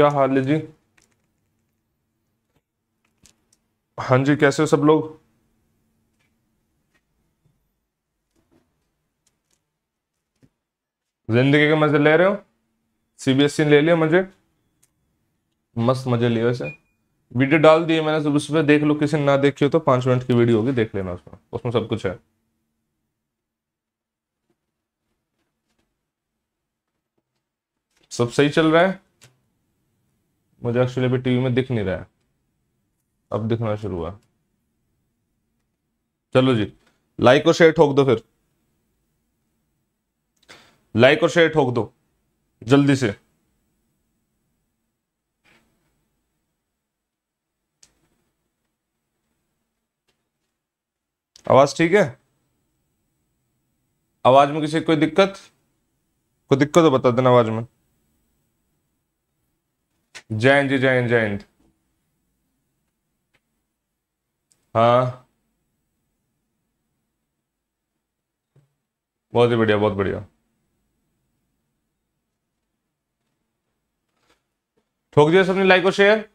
क्या हाल है जी हाँ जी कैसे हो सब लोग जिंदगी के मजे ले रहे हो सीबीएसई ले लिया मजे मस्त मजे लिए वैसे वीडियो डाल दिए मैंने तो सुबह सुबह देख लो किसी ने ना देखी हो तो पांच मिनट की वीडियो होगी देख लेना उसमें उसमें सब कुछ है सब सही चल रहा है मुझे एक्चुअली अभी टीवी में दिख नहीं रहा है अब दिखना शुरू हुआ चलो जी लाइक और शेयर ठोक दो फिर लाइक और शेयर ठोक दो जल्दी से आवाज ठीक है आवाज में किसी कोई दिक्कत कोई दिक्कत हो बता देना आवाज में जय हिंद जी जय हिंद जय हिंद हाँ बहुत ही बढ़िया बहुत बढ़िया ठोक दिया सबने लाइक और शेयर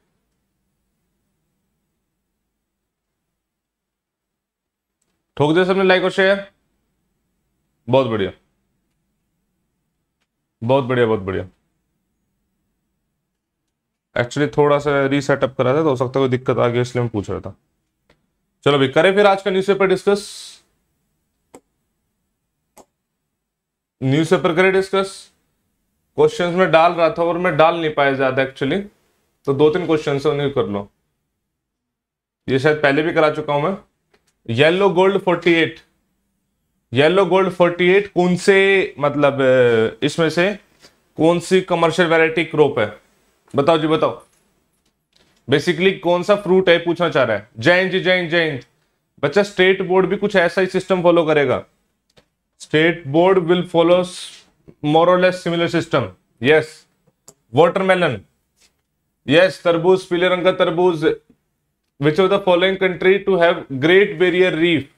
ठोक दिया सबने लाइक और शेयर बहुत बढ़िया बहुत बढ़िया बहुत बढ़िया एक्चुअली थोड़ा सा रीसेटअप करा था तो हो सकता है कोई दिक्कत आ गई इसलिए मैं पूछ रहा था चलो भाई करें फिर आज का newspaper discuss newspaper करें डिस्कस क्वेश्चंस में डाल रहा था और मैं डाल नहीं पाया ज्यादा एक्चुअली तो दो तीन क्वेश्चन है उन्हें कर लो ये शायद पहले भी करा चुका हूं मैं येलो गोल्ड 48 येलो गोल्ड 48 कौन से मतलब इसमें से कौन सी कमर्शियल वेराइटी क्रॉप है बताओ जी बताओ बेसिकली कौन सा फ्रूट है पूछना चाह रहा है जैन जी जैन जैन बच्चा स्टेट बोर्ड भी कुछ ऐसा ही सिस्टम फॉलो करेगा state board will follow less similar system yes watermelon yes तरबूज पीले रंग का तरबूज which of the following country to have great barrier reef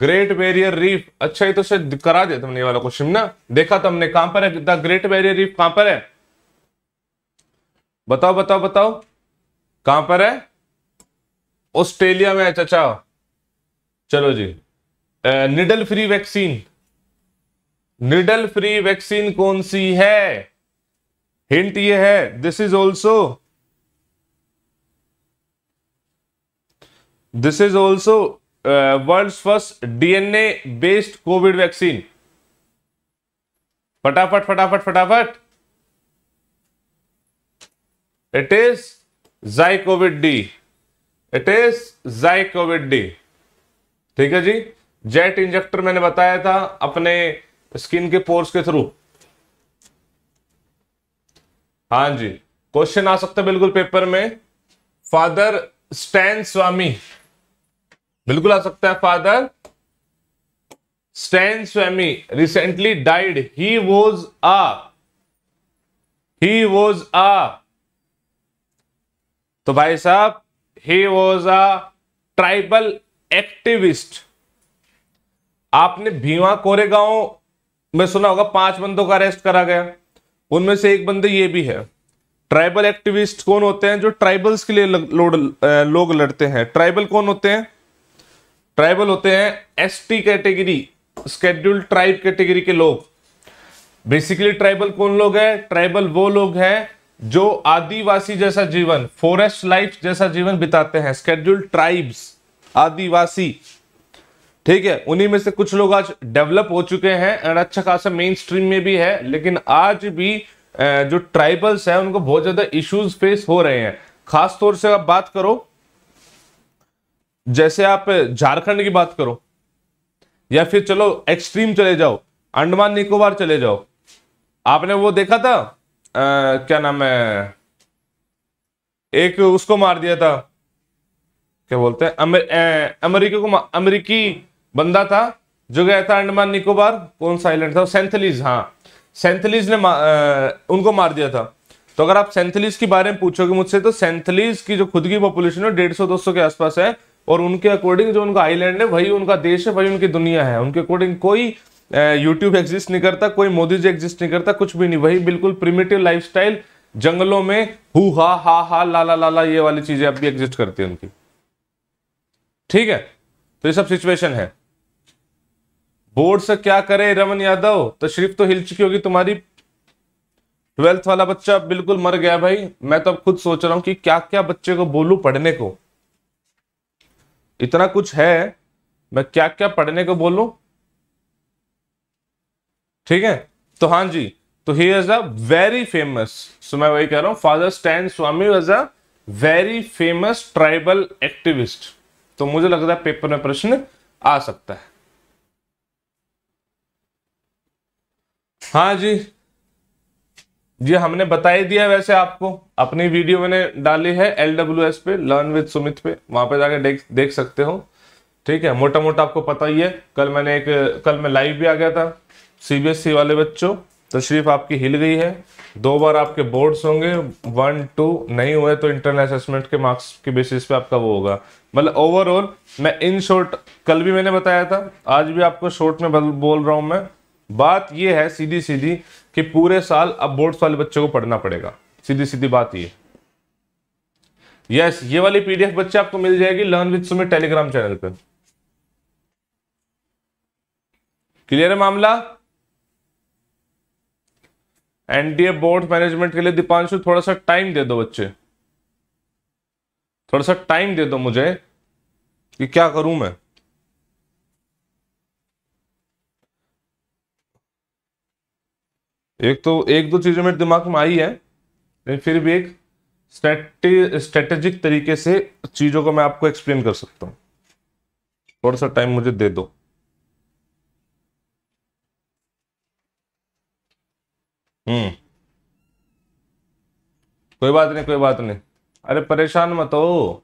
great barrier reef अच्छा ही तो करा दिया तुमने ये वाला क्वेश्चन ना देखा तुमने कहां पर है द ग्रेट बैरियर रीफ कहां पर है बताओ बताओ बताओ कहां पर है ऑस्ट्रेलिया में है चाचा चलो जी needle free vaccine needle free vaccine कौन सी है हिंट ये है this is also this is also world first DNA based covid vaccine फटाफट फटाफट फटाफट it is ZyCoV D it is ZyCoV D ठीक है जी जेट इंजेक्टर मैंने बताया था अपने स्किन के पोर्स के थ्रू हाँ जी क्वेश्चन आ सकता है बिल्कुल पेपर में फादर स्टैन स्वामी बिल्कुल आ सकता है father Stan Swamy recently died he was a he was a तो भाई साहब he was a tribal activist आपने भीमा कोरेगांव में सुना होगा पांच बंदों का अरेस्ट करा गया उनमें से एक बंदे ये भी है ट्राइबल एक्टिविस्ट कौन होते हैं जो ट्राइबल्स के लिए लोग लड़ते हैं ट्राइबल कौन होते हैं ट्राइबल होते हैं ST category schedule tribe category के लोग बेसिकली ट्राइबल कौन लोग हैं ट्राइबल वो लोग हैं जो आदिवासी जैसा जीवन फॉरेस्ट लाइफ जैसा जीवन बिताते हैं स्केड्यूल्ड ट्राइब्स आदिवासी ठीक है उन्हीं में से कुछ लोग आज डेवलप हो चुके हैं और अच्छा खासा मेन स्ट्रीम में भी है लेकिन आज भी जो ट्राइबल्स हैं उनको बहुत ज्यादा इश्यूज फेस हो रहे हैं खास तौर से आप बात करो जैसे आप झारखंड की बात करो या फिर चलो एक्सट्रीम चले जाओ अंडमान निकोबार चले जाओ आपने वो देखा था क्या नाम है एक उसको मार दिया था क्या बोलते हैं अमेर, को अमेरिकी बंदा था जो गया था अंडमान निकोबार कौन सा आइलैंड था सेंथलीज हाँ सेंथलीज ने मा, आ, उनको मार दिया था तो अगर आप सेंथलीज के बारे में पूछोगे मुझसे तो सेंथलीज की जो खुद की पॉपुलेशन है डेढ़ सौ दो सौ के आसपास है और उनके अकॉर्डिंग जो उनका आइलैंड है वही उनका देश है वही उनकी दुनिया है उनके अकॉर्डिंग कोई यूट्यूब एग्जिस्ट नहीं करता कोई मोदी जी एग्जिस्ट नहीं करता कुछ भी नहीं वही बिल्कुल प्रिमेटिव लाइफ जंगलों में हु हा हा हा ला ला ला ला ये वाली चीजें अब भी एग्जिस्ट करती है उनकी ठीक है तो ये सब सिचुएशन है बोर्ड से क्या करे रमन यादव तशरीफ तो, तो हिल चुकी होगी तुम्हारी ट्वेल्थ वाला बच्चा बिल्कुल मर गया भाई मैं तो अब खुद सोच रहा हूं कि क्या क्या बच्चे को बोलू पढ़ने को इतना कुछ है मैं क्या क्या पढ़ने को बोलू ठीक है तो हाँ जी तो he is a very famous so मैं वही कह रहा हूँ father Stan Swamy was a very famous tribal activist तो मुझे लगता है पेपर में प्रश्न आ सकता है हाँ जी ये हमने बता ही दिया वैसे आपको अपनी वीडियो मैंने डाली है एल डब्ल्यू एस पे लर्न विद सुमित पे वहां पे जाके देख देख सकते हो ठीक है मोटा मोटा आपको पता ही है कल मैंने एक कल मैं लाइव भी आ गया था सीबीएसई वाले बच्चों तशरीफ आपकी हिल गई है दो बार आपके बोर्ड्स होंगे वन टू नहीं हुए तो इंटरनल असेसमेंट के मार्क्स के बेसिस पे आपका वो होगा मतलब ओवरऑल मैं इन शॉर्ट कल भी मैंने बताया था आज भी आपको शॉर्ट में बोल रहा हूँ मैं बात ये है सीधी सीधी कि पूरे साल अब बोर्ड्स वाले बच्चों को पढ़ना पड़ेगा सीधी सीधी बात ये यस ये वाली पीडीएफ बच्चे आपको मिल जाएगी learn with Sumit telegram channel पर क्लियर है मामला एनडीए बोर्ड मैनेजमेंट के लिए दीपांशु थोड़ा सा टाइम दे दो बच्चे थोड़ा सा टाइम दे दो मुझे कि क्या करूं मैं एक तो एक दो चीजें मेरे दिमाग में आई है लेकिन फिर भी एक स्ट्रेटेजिक तरीके से चीजों को मैं आपको एक्सप्लेन कर सकता हूं थोड़ा सा टाइम मुझे दे दो हम्म कोई बात नहीं कोई बात नहीं अरे परेशान मत हो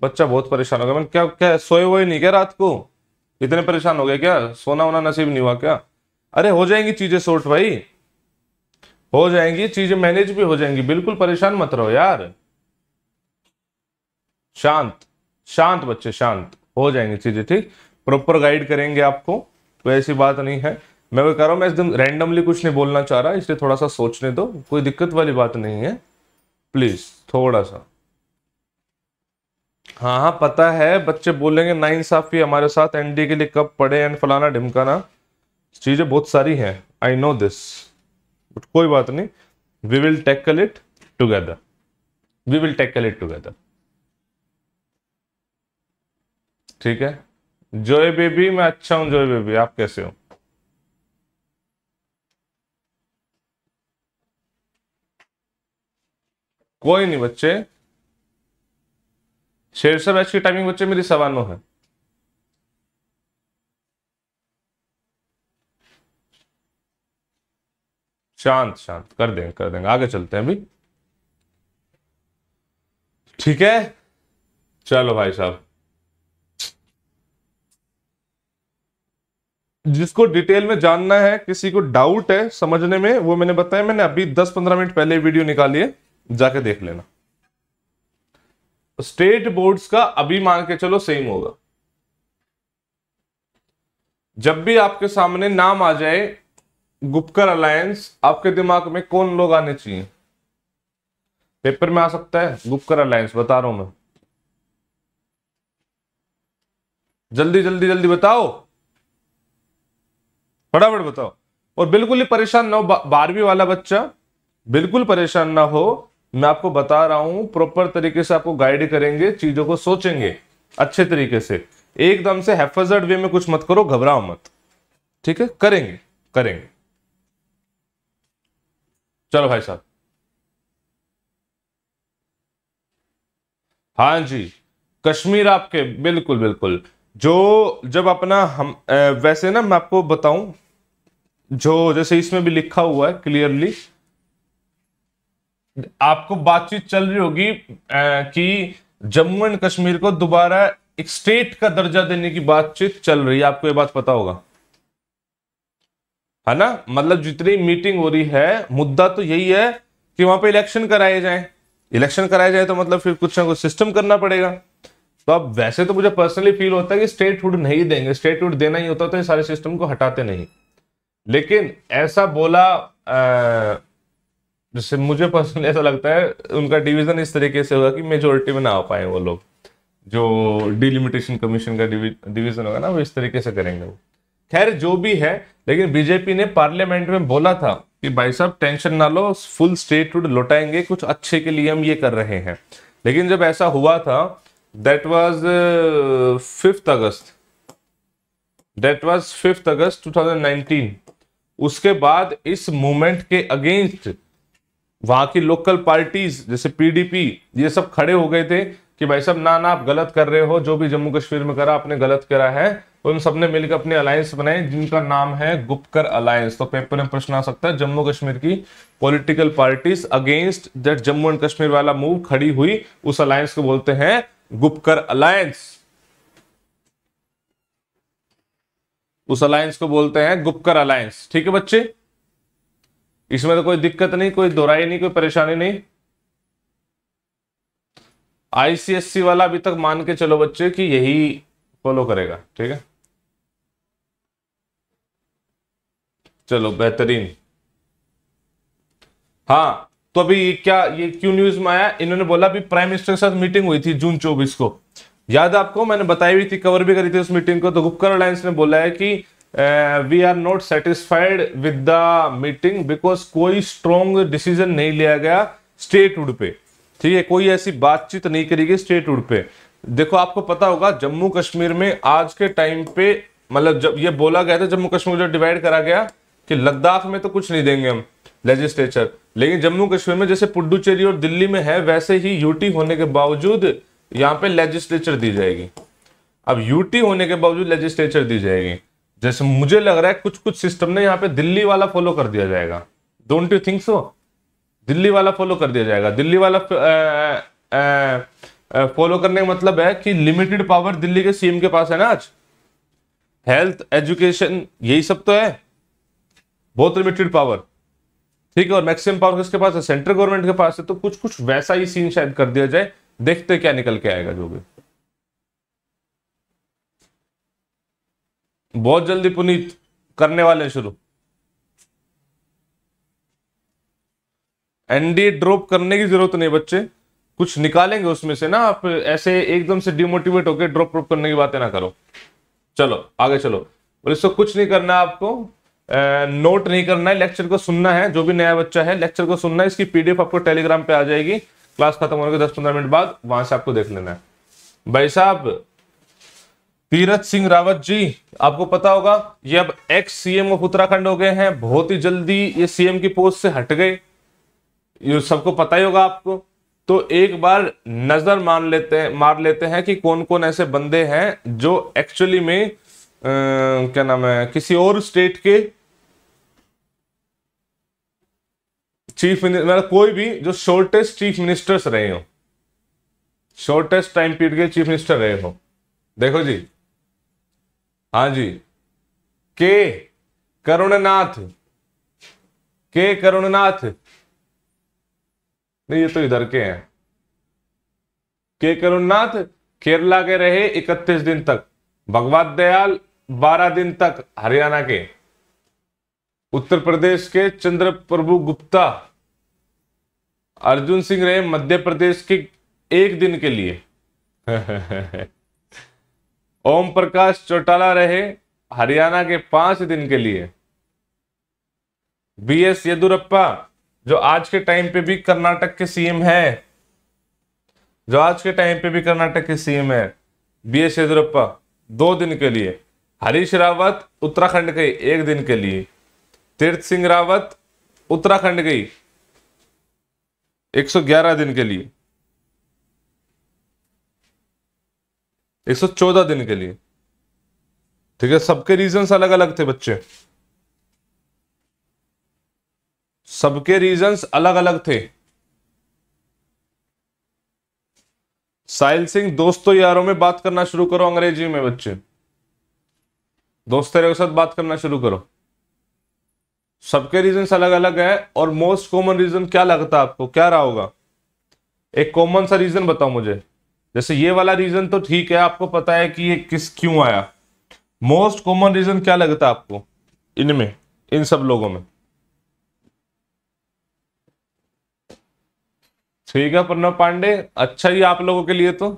बच्चा बहुत परेशान हो गया मैंने क्या क्या सोए हुए नहीं क्या रात को इतने परेशान हो गए क्या सोना वोना नसीब नहीं हुआ क्या अरे हो जाएंगी चीजें सोट भाई हो जाएंगी चीजें मैनेज भी हो जाएंगी बिल्कुल परेशान मत रहो यार शांत शांत बच्चे शांत हो जाएंगी चीजें ठीक प्रॉपर गाइड करेंगे आपको कोई ऐसी बात नहीं है मैं वो कह रहा हूँ मैं एकदम रैंडमली कुछ नहीं बोलना चाह रहा इसलिए थोड़ा सा सोचने दो कोई दिक्कत वाली बात नहीं है प्लीज थोड़ा सा हाँ हाँ पता है बच्चे बोलेंगे ना इंसाफी हमारे साथ एनडी के लिए कब पड़े एंड फलाना ढिमकाना चीज़ें बहुत सारी हैं आई नो दिस बट कोई बात नहीं we will tackle it together we will tackle it together ठीक है जोए बेबी मैं अच्छा हूँ जोए बेबी आप कैसे हो कोई नहीं बच्चे से बैच की टाइमिंग बच्चे मेरी सवा नौ है शांत शांत कर देंगे कर देंगे आगे चलते हैं अभी ठीक है चलो भाई साहब जिसको डिटेल में जानना है किसी को डाउट है समझने में वो मैंने बताया मैंने अभी 10-15 मिनट पहले वीडियो निकाली है जाके देख लेना स्टेट बोर्ड्स का अभी मान के चलो सेम होगा जब भी आपके सामने नाम आ जाए गुप्कर अलायंस आपके दिमाग में कौन लोग आने चाहिए पेपर में आ सकता है गुप्कर अलायंस बता रहा हूं मैं जल्दी जल्दी जल्दी बताओ फटाफट बताओ और बिल्कुल ही परेशान ना हो बारहवीं वाला बच्चा बिल्कुल परेशान ना हो मैं आपको बता रहा हूं प्रॉपर तरीके से आपको गाइड करेंगे चीजों को सोचेंगे अच्छे तरीके से एकदम से हेफेजर्ड वे में कुछ मत करो घबराओ मत ठीक है करेंगे करेंगे चलो भाई साहब हाँ जी कश्मीर आपके बिल्कुल बिल्कुल जो जब अपना हम वैसे ना मैं आपको बताऊं जो जैसे इसमें भी लिखा हुआ है क्लियरली आपको बातचीत चल रही होगी कि जम्मू एंड कश्मीर को दोबारा एक स्टेट का दर्जा देने की बातचीत चल रही है आपको ये बात पता होगा है ना मतलब जितनी मीटिंग हो रही है मुद्दा तो यही है कि वहां पे इलेक्शन कराए जाए इलेक्शन कराए जाए तो मतलब फिर कुछ ना कुछ सिस्टम करना पड़ेगा तो अब वैसे तो मुझे पर्सनली फील होता है कि स्टेट हुड नहीं देंगे स्टेट हुड देना ही होता तो ये सारे सिस्टम को हटाते नहीं लेकिन ऐसा बोला आ, जिससे मुझे पर्सनली ऐसा लगता है उनका डिवीजन इस तरीके से होगा कि मेजोरिटी में ना आ पाए वो लोग जो डिलिमिटेशन कमीशन का डिवीजन होगा ना वो इस तरीके से करेंगे वो खैर जो भी है लेकिन बीजेपी ने पार्लियामेंट में बोला था कि भाई साहब टेंशन ना लो फुल स्टेट लौटाएंगे कुछ अच्छे के लिए हम ये कर रहे हैं लेकिन जब ऐसा हुआ था that was fifth August that was fifth August 2019 उसके बाद इस मूवमेंट के अगेंस्ट वहां की लोकल पार्टीज जैसे पीडीपी ये सब खड़े हो गए थे कि भाई साहब ना ना आप गलत कर रहे हो जो भी जम्मू कश्मीर में करा आपने गलत करा है उन सबने मिलकर अपने अलायंस बनाए जिनका नाम है गुपकर अलायंस तो पेपर में प्रश्न आ सकता है जम्मू कश्मीर की political parties against that Jammu and Kashmir वाला मूव खड़ी हुई उस अलायंस को बोलते हैं गुपकर अलायंस उस अलायंस को बोलते हैं गुपकर अलायंस ठीक है बच्चे इसमें तो कोई दिक्कत नहीं कोई दोराई नहीं कोई परेशानी नहीं आईसीएससी वाला अभी तक मान के चलो बच्चे कि यही फॉलो करेगा ठीक है चलो बेहतरीन हाँ तो अभी क्या ये क्यों न्यूज में आया इन्होंने बोला अभी प्राइम मिनिस्टर के साथ मीटिंग हुई थी जून चौबीस को याद आपको मैंने बताई हुई थी कवर भी करी थी उस मीटिंग को तो गुप्कर अलायंस ने बोला है कि we are not satisfied with the meeting because कोई स्ट्रॉन्ग डिसीजन नहीं लिया गया स्टेट उड पे ठीक है कोई ऐसी बातचीत नहीं करी गई उड पे देखो आपको पता होगा जम्मू कश्मीर में आज के टाइम पे मतलब जब ये बोला गया था जम्मू कश्मीर जो डिवाइड करा गया कि लद्दाख में तो कुछ नहीं देंगे हम लेजिस्लेचर लेकिन जम्मू कश्मीर में जैसे पुडुचेरी और दिल्ली में है वैसे ही यूटी होने के बावजूद यहाँ पे लेजिस्लेचर दी जाएगी अब यूटी होने के बावजूद लेजिस्लेचर दी जाएगी जैसे मुझे लग रहा है कुछ कुछ सिस्टम ने यहाँ पे दिल्ली वाला फॉलो कर दिया जाएगा don't you think so Delhi वाला फॉलो कर दिया जाएगा दिल्ली वाला फॉलो करने का मतलब है कि लिमिटेड पावर दिल्ली के सीएम के पास है ना आज हेल्थ एजुकेशन यही सब तो है बहुत लिमिटेड पावर ठीक है और मैक्सिमम पावर किसके पास है सेंट्रल गवर्नमेंट के पास है तो कुछ कुछ वैसा ही सीन शायद कर दिया जाए देखते क्या निकल के आएगा जो भी बहुत जल्दी पुनीत करने वाले हैं शुरू एनडी ड्रॉप करने की जरूरत नहीं बच्चे कुछ निकालेंगे उसमें से ना आप ऐसे एकदम से डिमोटिवेट होकर ड्रॉप ड्रॉप करने की बातें ना करो चलो आगे चलो और इसको कुछ नहीं करना आपको ए, नोट नहीं करना है लेक्चर को सुनना है जो भी नया बच्चा है लेक्चर को सुनना है इसकी पीडीएफ आपको टेलीग्राम पे आ जाएगी क्लास खत्म होने के दस पंद्रह मिनट बाद वहां से आपको देख लेना है भाई साहब तीरथ सिंह रावत जी आपको पता होगा ये अब एक्स सीएम ऑफ उत्तराखंड हो गए हैं बहुत ही जल्दी ये सीएम की पोस्ट से हट गए ये सबको पता ही होगा आपको तो एक बार नजर मान लेते हैं मार लेते हैं कि कौन कौन ऐसे बंदे हैं जो एक्चुअली में आ, क्या नाम है किसी और स्टेट के चीफ मतलब कोई भी जो शॉर्टेस्ट चीफ मिनिस्टर्स रहे हो शॉर्टेस्ट टाइम पीरियड के चीफ मिनिस्टर रहे हो देखो जी हाँ जी के करुणनाथ के करुणनाथ नहीं ये तो इधर के हैं के करुणनाथ केरला के रहे 31 दिन तक भगवत दयाल 12 दिन तक हरियाणा के उत्तर प्रदेश के चंद्र प्रभु गुप्ता अर्जुन सिंह रहे मध्य प्रदेश के एक दिन के लिए ओम प्रकाश चौटाला रहे हरियाणा के पांच दिन के लिए बी एस येदुरप्पा जो आज के टाइम पे भी कर्नाटक के सीएम है जो आज के टाइम पे भी कर्नाटक के सीएम है बी एस येदुरप्पा दो दिन के लिए हरीश रावत उत्तराखंड गई एक दिन के लिए तीर्थ सिंह रावत उत्तराखंड गई 111 दिन के लिए 114 दिन के लिए ठीक है सबके रीजंस अलग अलग थे बच्चे सबके रीजंस अलग अलग थे साहिल सिंह दोस्तों यारों में बात करना शुरू करो अंग्रेजी में बच्चे दोस्त के साथ बात करना शुरू करो सबके रीजन अलग अलग है और मोस्ट कॉमन रीजन क्या लगता है आपको क्या रहा होगा एक कॉमन सा रीजन बताओ मुझे जैसे ये वाला रीजन तो ठीक है आपको पता है कि ये किस क्यों आया मोस्ट कॉमन रीजन क्या लगता है आपको इनमें इन सब लोगों में ठीक है प्रणव पांडे अच्छा ही आप लोगों के लिए तो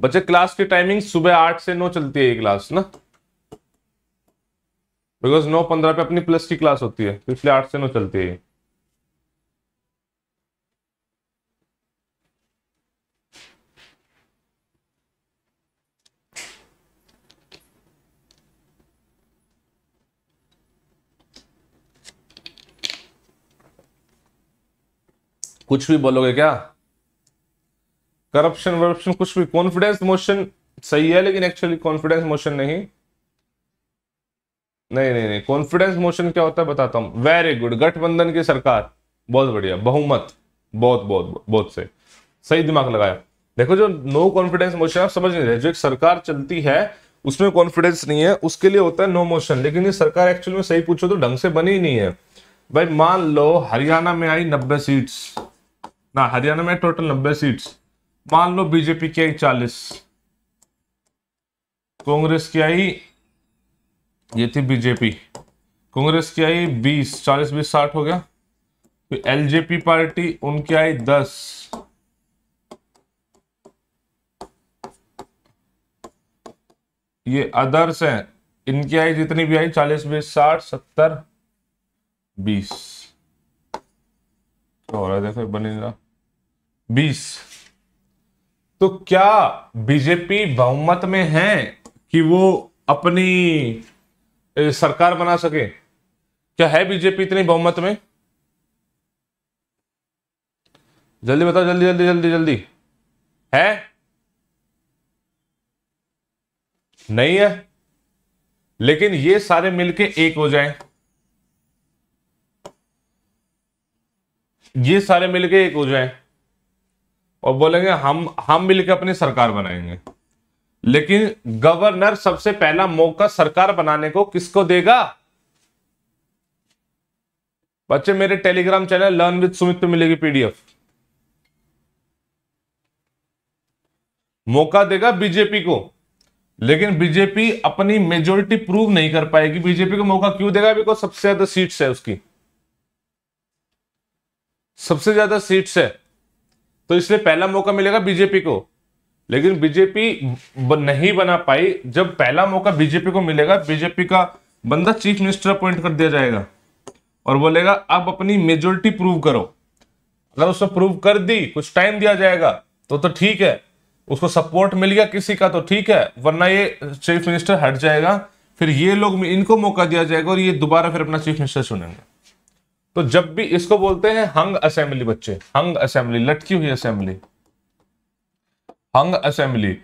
बच्चे क्लास की टाइमिंग सुबह आठ से नौ चलती है ये क्लास ना बिकॉज नौ पंद्रह पे अपनी प्लस की क्लास होती है पिछले तो आठ से नौ चलती है कुछ भी बोलोगे क्या करप्शन वरप्शन कुछ भी कॉन्फिडेंस मोशन सही है लेकिन एक्चुअली कॉन्फिडेंस मोशन नहीं नहीं नहीं नहीं कॉन्फिडेंस मोशन क्या होता है बताता हूँ वेरी गुड गठबंधन की सरकार बहुत बढ़िया बहुमत बहुत बहुत बहुत से सही दिमाग लगाया देखो जो नो कॉन्फिडेंस मोशन आप समझ नहीं रहे जो एक सरकार चलती है उसमें कॉन्फिडेंस नहीं है उसके लिए होता है नो मोशन लेकिन ये सरकार एक्चुअल में सही पूछो तो ढंग से बनी ही नहीं है भाई मान लो हरियाणा में आई नब्बे सीट्स ना हरियाणा में टोटल नब्बे सीट्स मान लो बीजेपी की आई चालीस कांग्रेस की आई ये थी बीजेपी कांग्रेस की आई बीस चालीस बीस साठ हो गया फिर एलजेपी पार्टी उनकी आई दस ये अदर्स हैं इनकी आई जितनी भी आई चालीस बीस साठ सत्तर बीस क्या देखो बने रहा बीस तो क्या बीजेपी बहुमत में है कि वो अपनी सरकार बना सके क्या है बीजेपी इतनी बहुमत में जल्दी बताओ जल्दी जल्दी जल्दी जल्दी है नहीं है लेकिन ये सारे मिलके एक हो जाएं ये सारे मिलके एक हो जाएं और बोलेंगे हम हम मिलके अपनी सरकार बनाएंगे लेकिन गवर्नर सबसे पहला मौका सरकार बनाने को किसको देगा बच्चे मेरे telegram channel learn with Sumit पे मिलेगी पीडीएफ मौका देगा बीजेपी को लेकिन बीजेपी अपनी मेजोरिटी प्रूव नहीं कर पाएगी बीजेपी को मौका क्यों देगा बिकॉज सबसे ज्यादा सीट्स है उसकी सबसे ज्यादा सीट्स है तो इसलिए पहला मौका मिलेगा बीजेपी को लेकिन बीजेपी नहीं बना पाई जब पहला मौका बीजेपी को मिलेगा बीजेपी का बंदा चीफ मिनिस्टर अपॉइंट कर दिया जाएगा और बोलेगा आप अपनी मेजोरिटी प्रूव करो अगर उसने प्रूव कर दी कुछ टाइम दिया जाएगा तो तो ठीक है उसको सपोर्ट मिल गया किसी का तो ठीक है वरना ये चीफ मिनिस्टर हट जाएगा फिर ये लोग इनको मौका दिया जाएगा और ये दोबारा फिर अपना चीफ मिनिस्टर चुनेंगे तो जब भी इसको बोलते हैं हंग असेंबली बच्चे हंग असेंबली लटकी हुई असेंबली हंग असेंबली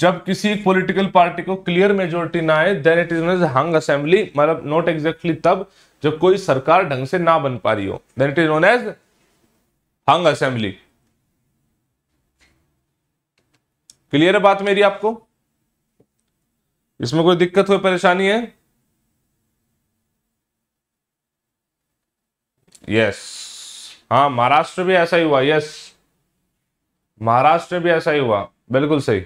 जब किसी एक पोलिटिकल पार्टी को क्लियर मेजोरिटी ना आए then it is known as hung assembly मतलब नॉट एग्जैक्टली तब जब कोई सरकार ढंग से ना बन पा रही हो then it is known as hung assembly clear है बात मेरी आपको इसमें कोई दिक्कत हो परेशानी है यस हाँ महाराष्ट्र भी ऐसा ही हुआ यस महाराष्ट्र भी ऐसा ही हुआ बिल्कुल सही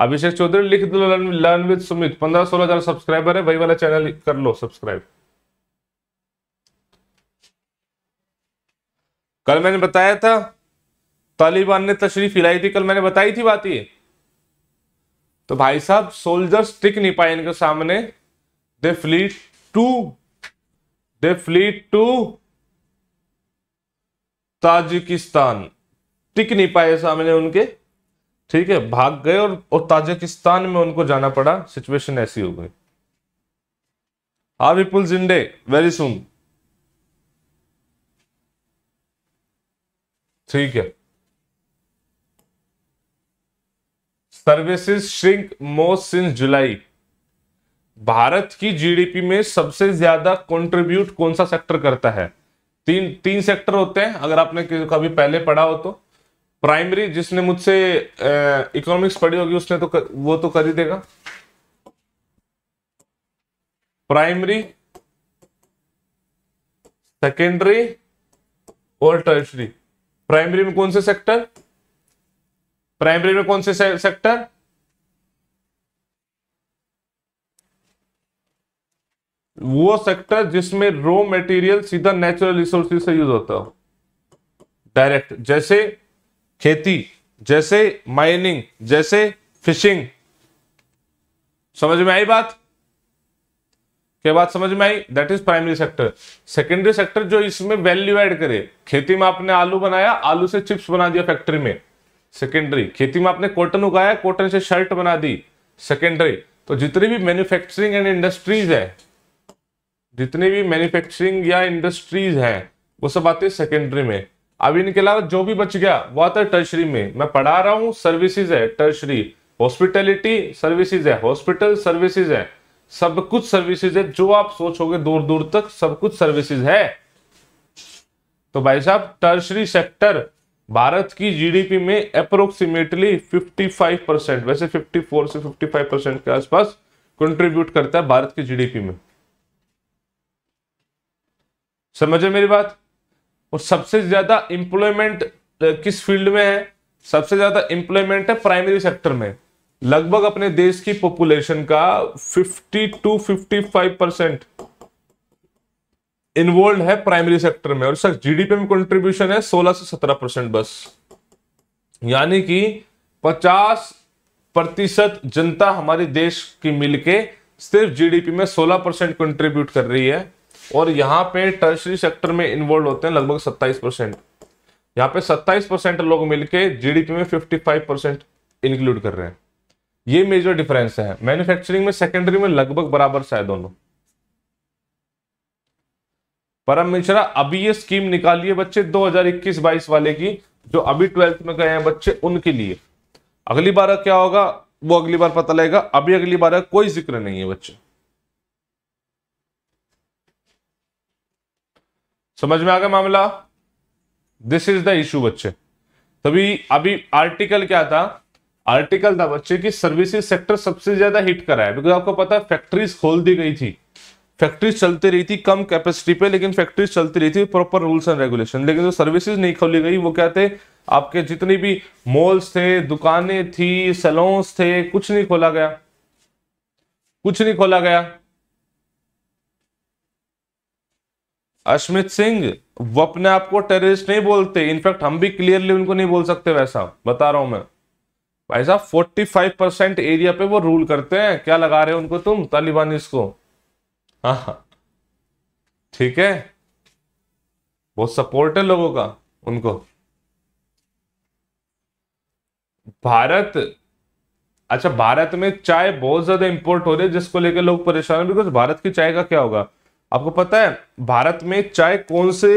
अभिषेक चौधरी लिख दो लर्न विद सुमित पंद्रह सोलह हजार सब्सक्राइबर है वही वाला चैनल कर लो सब्सक्राइब कल मैंने बताया था तालिबान ने तशरीफ हिलाई थी कल मैंने बताई थी बात ये तो भाई साहब सोल्जर्स टिक नहीं पाए इनके सामने they fleet to they fleet to Tajikistan टिक नहीं पाए सामने उनके ठीक है भाग गए और, और ताजिकिस्तान में उनको जाना पड़ा सिचुएशन ऐसी हो गई आर विपुल जिंडे वेरी सुन ठीक है services shrink most since July Bharat की जीडीपी में सबसे ज्यादा कंट्रीब्यूट कौन सा सेक्टर करता है तीन तीन सेक्टर होते हैं अगर आपने कभी पहले पढ़ा हो तो प्राइमरी जिसने मुझसे इकोनॉमिक्स पढ़ी होगी उसने तो कर, वो तो कर ही देगा प्राइमरी सेकेंडरी और टर्शरी प्राइमरी में कौन से सेक्टर प्राइमरी में कौन से सेक्टर वो सेक्टर जिसमें रॉ मटेरियल सीधा नेचुरल रिसोर्सेज से यूज होता हो डायरेक्ट जैसे खेती जैसे माइनिंग जैसे फिशिंग समझ में आई बात क्या बात समझ में आई that is primary sector secondary sector जो इसमें वैल्यू एड करे खेती में आपने आलू बनाया आलू से चिप्स बना दिया फैक्ट्री में सेकेंडरी खेती में आपने कॉटन उगाया कॉटन से शर्ट बना दी सेकेंडरी तो जितनी भी मैन्युफैक्चरिंग एंड इंडस्ट्रीज है जितनी भी मैन्युफैक्चरिंग या इंडस्ट्रीज है वो सब आती है सेकेंडरी में अब इनके अलावा जो भी बच गया वो आता है टर्शरी में मैं पढ़ा रहा हूँ सर्विसेज है टर्शरी हॉस्पिटैलिटी सर्विसेज है हॉस्पिटल सर्विसेज है सब कुछ सर्विसेज है जो आप सोचोगे दूर दूर तक सब कुछ सर्विसेज है तो भाई साहब टर्शरी सेक्टर भारत की जीडीपी में अप्रोक्सीमेटली 55 परसेंट वैसे 54 से 55 परसेंट के आसपास कंट्रीब्यूट करता है भारत की जीडीपी में समझे मेरी बात और सबसे ज्यादा इंप्लॉयमेंट किस फील्ड में है सबसे ज्यादा इंप्लॉयमेंट है प्राइमरी सेक्टर में लगभग अपने देश की पॉपुलेशन का 50 टू 55 परसेंट इन्वॉल्व है प्राइमरी सेक्टर में और सर जीडीपी में कंट्रीब्यूशन है 16 से 17 परसेंट बस यानी कि 50 प्रतिशत जनता हमारे देश की मिलके सिर्फ जीडीपी में 16 परसेंट कंट्रीब्यूट कर रही है और यहाँ पे टर्सरी सेक्टर में इन्वॉल्व होते हैं लगभग 27 परसेंट यहाँ पे 27 परसेंट लोग मिलके जीडीपी में 55 परसेंट इंक्लूड कर रहे हैं ये मेजर डिफरेंस है मैन्युफैक्चरिंग में सेकेंडरी में लगभग बराबर सा है दोनों परम मिश्रा अभी ये स्कीम निकाली है बच्चे 2021-22 वाले की जो अभी ट्वेल्थ में गए हैं बच्चे उनके लिए अगली बार क्या होगा वो अगली बार पता लगेगा अभी अगली बार कोई जिक्र नहीं है बच्चे समझ में आ गया मामला दिस इज द इशू बच्चे तभी अभी आर्टिकल क्या था आर्टिकल था बच्चे की सर्विसेज सेक्टर सबसे ज्यादा हिट करा है बिकॉज आपको पता है फैक्ट्रीज खोल दी गई थी फैक्ट्रीज चलती रही थी कम कैपेसिटी पे लेकिन फैक्ट्रीज चलती रही थी प्रॉपर रूल्स एंड रेगुलेशन लेकिन जो सर्विसेज नहीं खोली गई वो क्या थे आपके जितनी भी मॉल्स थे दुकानें थी सलोन्स थे कुछ नहीं खोला गया कुछ नहीं खोला गया अश्मित सिंह वो अपने आप को टेररिस्ट नहीं बोलते इनफैक्ट हम भी क्लियरली उनको नहीं बोल सकते वैसा बता रहा हूं मैं भाई साहब फोर्टी फाइव परसेंट एरिया पे वो रूल करते हैं क्या लगा रहे हो उनको तुम तालिबान इसको हाँ, हाँ। ठीक है बहुत सपोर्ट है लोगों का उनको भारत अच्छा भारत में चाय बहुत ज्यादा इंपोर्ट हो रही है जिसको लेकर लोग परेशान है बिकॉज भारत की चाय का क्या होगा आपको पता है भारत में चाय कौन से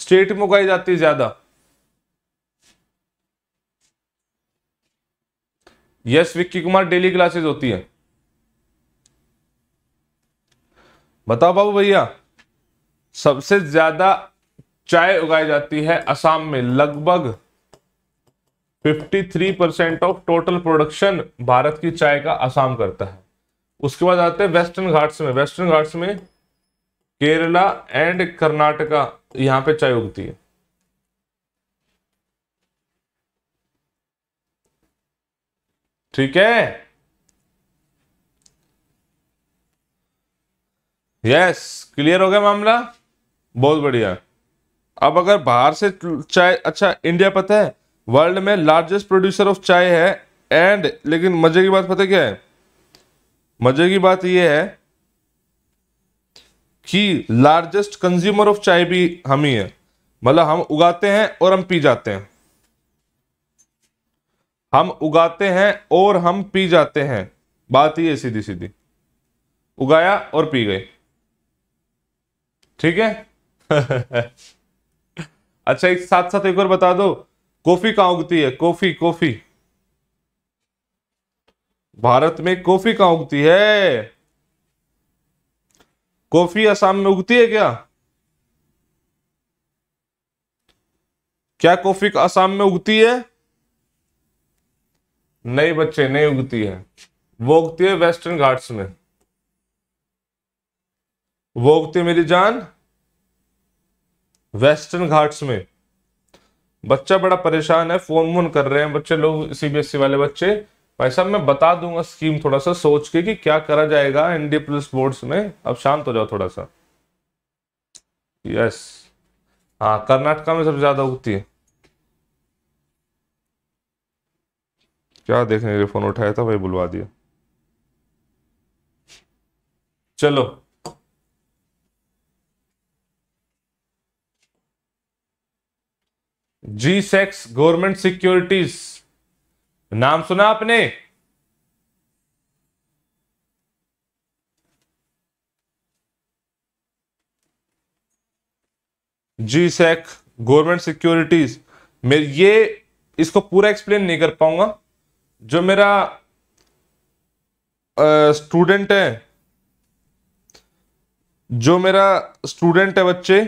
स्टेट में उगाई जाती है ज्यादा yes Vicky Kumar daily classes होती है बताओ बाबू भैया सबसे ज्यादा चाय उगाई जाती है असम में लगभग 53 percent of total production Bharat की चाय का असम करता है उसके बाद आते हैं वेस्टर्न घाट्स में वेस्टर्न घाट्स में केरला एंड कर्नाटका यहां पे चाय उगती है ठीक है यस क्लियर हो गया मामला बहुत बढ़िया अब अगर बाहर से चाय अच्छा इंडिया पता है वर्ल्ड में लार्जेस्ट प्रोड्यूसर ऑफ चाय है एंड लेकिन मजे की बात पता क्या है मजे की बात यह है कि लार्जेस्ट कंज्यूमर ऑफ चाय भी हम ही है मतलब हम उगाते हैं और हम पी जाते हैं हम उगाते हैं और हम पी जाते हैं बात ही है सीधी सीधी उगाया और पी गए ठीक है अच्छा एक साथ साथ एक और बता दो कॉफी कहाँ उगती है कॉफी कॉफी भारत में कॉफी कहाँ उगती है कॉफी आसाम में उगती है क्या क्या कॉफी आसाम में उगती है नहीं बच्चे नहीं उगती है वो उगती है वेस्टर्न घाट्स में वो उगती है मेरी जान वेस्टर्न घाट्स में बच्चा बड़ा परेशान है फोन वोन कर रहे हैं बच्चे लोग सीबीएसई e वाले बच्चे भाई साहब मैं बता दूंगा स्कीम थोड़ा सा सोच के कि क्या करा जाएगा एनडी पुलिस बोर्ड्स में अब शांत हो जाओ थोड़ा सा यस हाँ कर्नाटका में सबसे ज्यादा उगती है क्या देखने के लिए फोन उठाया था भाई बुलवा दिया चलो जी सेक्स गवर्नमेंट सिक्योरिटीज नाम सुना आपने जी सेक गवर्नमेंट सिक्योरिटीज मेरे ये इसको पूरा एक्सप्लेन नहीं कर पाऊंगा जो मेरा स्टूडेंट है जो मेरा स्टूडेंट है बच्चे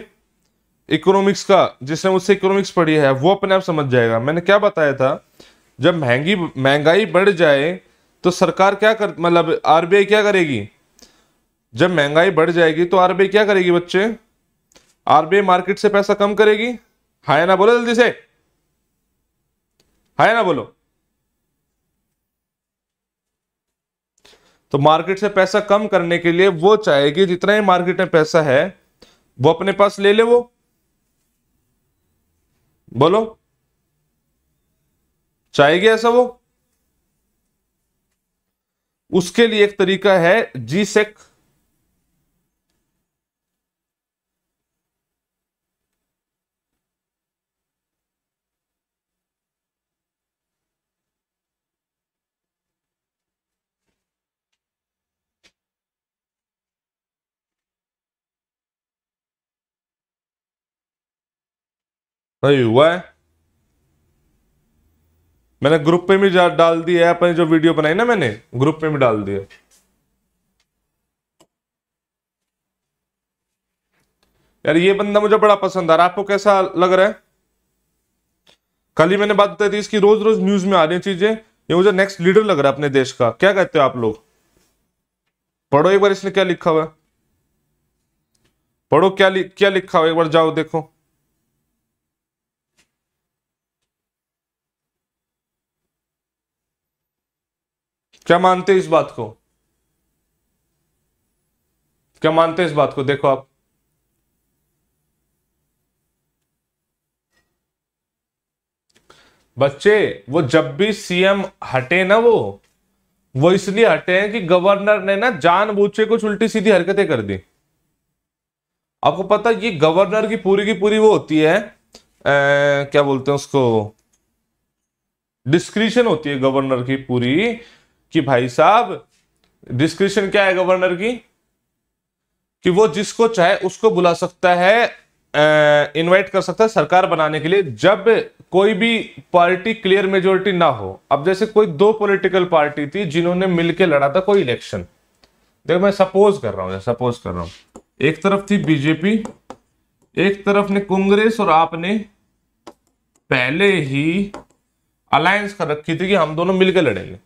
इकोनॉमिक्स का जिसने मुझसे इकोनॉमिक्स पढ़ी है वो अपने आप समझ जाएगा मैंने क्या बताया था जब महंगी महंगाई बढ़ जाए तो सरकार क्या कर मतलब आरबीआई क्या करेगी जब महंगाई बढ़ जाएगी तो आरबीआई क्या करेगी बच्चे आरबीआई मार्केट से पैसा कम करेगी हाँ ना बोलो जल्दी से हाँ ना बोलो तो मार्केट से पैसा कम करने के लिए वो चाहेगी जितना ही मार्केट में पैसा है वो अपने पास ले ले वो बोलो चाहेगी ऐसा वो उसके लिए एक तरीका है जी सेक नहीं हुआ है मैंने ग्रुप पे भी डाल दी है अपने जो वीडियो बनाई ना मैंने ग्रुप पे भी डाल दिया यार ये बंदा मुझे बड़ा पसंद आ रहा है आपको कैसा लग रहा है कल ही मैंने बात बताई थी इसकी रोज रोज न्यूज में आ रही चीजें ये मुझे नेक्स्ट लीडर लग रहा है अपने देश का क्या कहते हो आप लोग पढ़ो एक बार इसने क्या लिखा हुआ है पढ़ो क्या लि, क्या लिखा हुआ है एक बार जाओ देखो क्या मानते इस बात को क्या मानते इस बात को देखो आप बच्चे वो जब भी सीएम हटे ना वो वो इसलिए हटे हैं कि गवर्नर ने ना जानबूझ के कुछ उल्टी सीधी हरकतें कर दी आपको पता ये गवर्नर की पूरी की पूरी वो होती है ए, क्या बोलते हैं उसको डिस्क्रिशन होती है गवर्नर की पूरी कि भाई साहब डिस्क्रिप्शन क्या है गवर्नर की कि वो जिसको चाहे उसको बुला सकता है इनवाइट कर सकता है सरकार बनाने के लिए जब कोई भी पार्टी क्लियर मेजोरिटी ना हो अब जैसे कोई दो पॉलिटिकल पार्टी थी जिन्होंने मिलकर लड़ा था कोई इलेक्शन देखो मैं सपोज कर रहा हूं सपोज कर रहा हूं एक तरफ थी बीजेपी एक तरफ ने कांग्रेस और आपने पहले ही अलायंस कर रखी थी कि हम दोनों मिलकर लड़ेंगे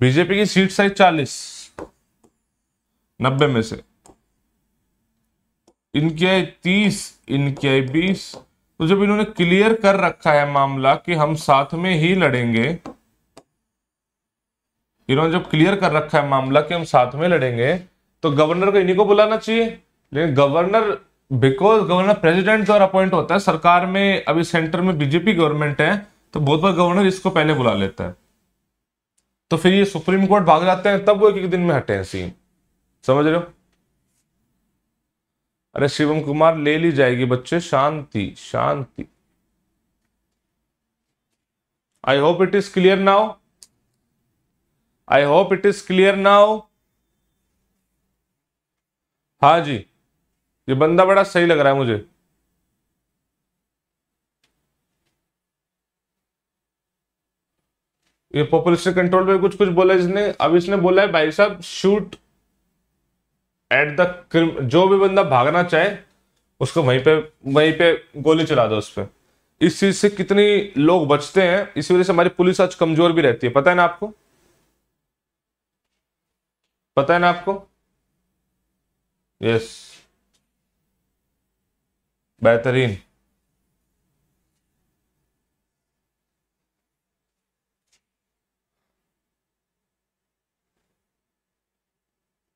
बीजेपी की सीट साइज चालीस नब्बे में से इनकी आई तीस इनकी आई बीस तो जब इन्होंने क्लियर कर रखा है मामला कि हम साथ में ही लड़ेंगे इन्होंने जब क्लियर कर रखा है मामला कि हम साथ में लड़ेंगे तो गवर्नर को इन्हीं को बुलाना चाहिए लेकिन गवर्नर बिकॉज गवर्नर प्रेसिडेंट द्वारा अपॉइंट होता है सरकार में अभी सेंटर में बीजेपी गवर्नमेंट है तो बहुत बार गवर्नर इसको पहले बुला लेता है तो फिर ये सुप्रीम कोर्ट भाग जाते हैं तब वो एक एक दिन में हटे हैं सीन समझ रहे हो अरे शिवम कुमार ले ली जाएगी बच्चे शांति शांति I hope it is clear now I hope it is clear now हाँ जी ये बंदा बड़ा सही लग रहा है मुझे ये पॉपुलेशन कंट्रोल पे कुछ कुछ बोला इसने अब इसने बोला है भाई साहब शूट एट द जो भी बंदा भागना चाहे उसको वहीं पे वहीं पे गोली चला दो उस पर इस चीज से कितने लोग बचते हैं इसी वजह से हमारी पुलिस आज कमजोर भी रहती है पता है ना आपको पता है ना आपको यस बेहतरीन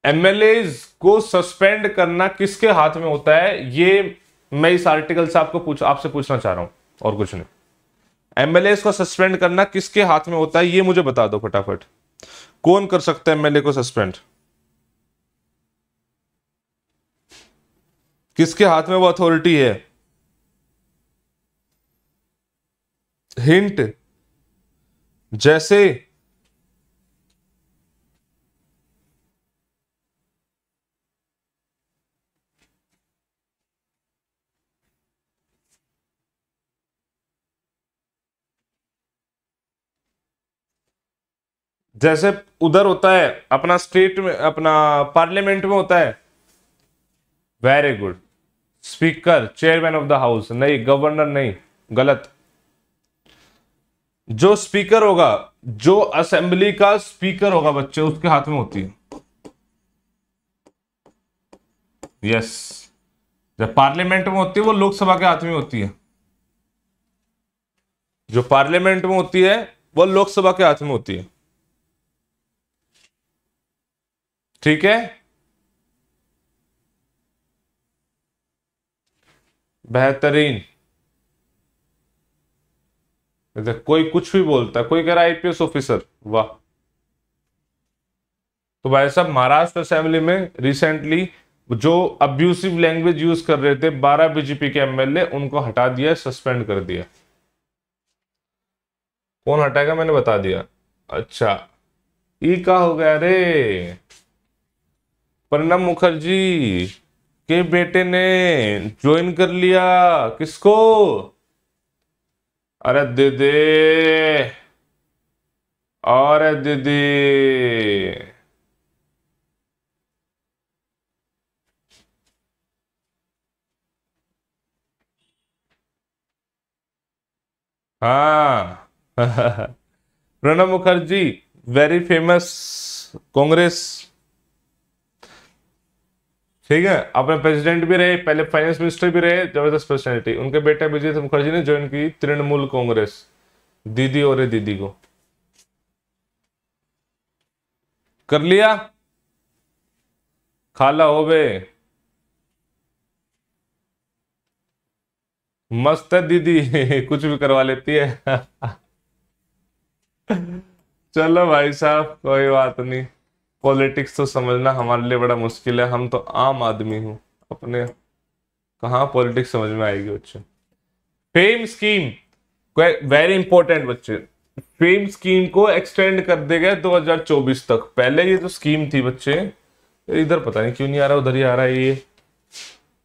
एमएलए को सस्पेंड करना किसके हाथ में होता है ये मैं इस आर्टिकल से आपको पूछ आपसे पूछना चाह रहा हूं और कुछ नहीं एमएलए को सस्पेंड करना किसके हाथ में होता है ये मुझे बता दो फटाफट कौन कर सकता है एमएलए को सस्पेंड किसके हाथ में वो अथॉरिटी है हिंट जैसे जैसे उधर होता है अपना स्टेट में अपना पार्लियामेंट में होता है very good speaker chairman of the house नहीं गवर्नर नहीं गलत जो स्पीकर होगा जो असेंबली का स्पीकर होगा बच्चे उसके हाथ में होती है यस जब पार्लियामेंट में होती है वो लोकसभा के हाथ में होती है जो पार्लियामेंट में होती है वो लोकसभा के हाथ में होती है ठीक है बेहतरीन कोई कुछ भी बोलता कोई कह रहा आईपीएस ऑफिसर वाह तो भाई साहब महाराष्ट्र असेंबली में रिसेंटली जो अब्यूसिव लैंग्वेज यूज कर रहे थे 12 बीजेपी के एमएलए उनको हटा दिया सस्पेंड कर दिया कौन हटाएगा मैंने बता दिया अच्छा ई का हो गया रे प्रणब मुखर्जी के बेटे ने ज्वाइन कर लिया किसको अरे दीदी अरे दीदी हाँ प्रणब मुखर्जी वेरी फेमस कांग्रेस ठीक है अपने प्रेसिडेंट भी रहे पहले फाइनेंस मिनिस्टर भी रहे जबरदस्त पर्सनैलिटी उनके बेटे विजय मुखर्जी ने ज्वाइन की तृणमूल कांग्रेस दीदी और दीदी को कर लिया खाला हो बे मस्त है दीदी कुछ भी करवा लेती है चलो भाई साहब कोई बात नहीं पॉलिटिक्स तो समझना हमारे लिए बड़ा मुश्किल है हम तो आम आदमी हूँ अपने कहाँ पॉलिटिक्स समझ में आएगी बच्चे फेम स्कीम वेरी इंपॉर्टेंट बच्चे फेम स्कीम को एक्सटेंड कर दिया गया दो तक पहले ये जो स्कीम थी बच्चे इधर पता नहीं क्यों नहीं आ रहा उधर ही आ रहा है ये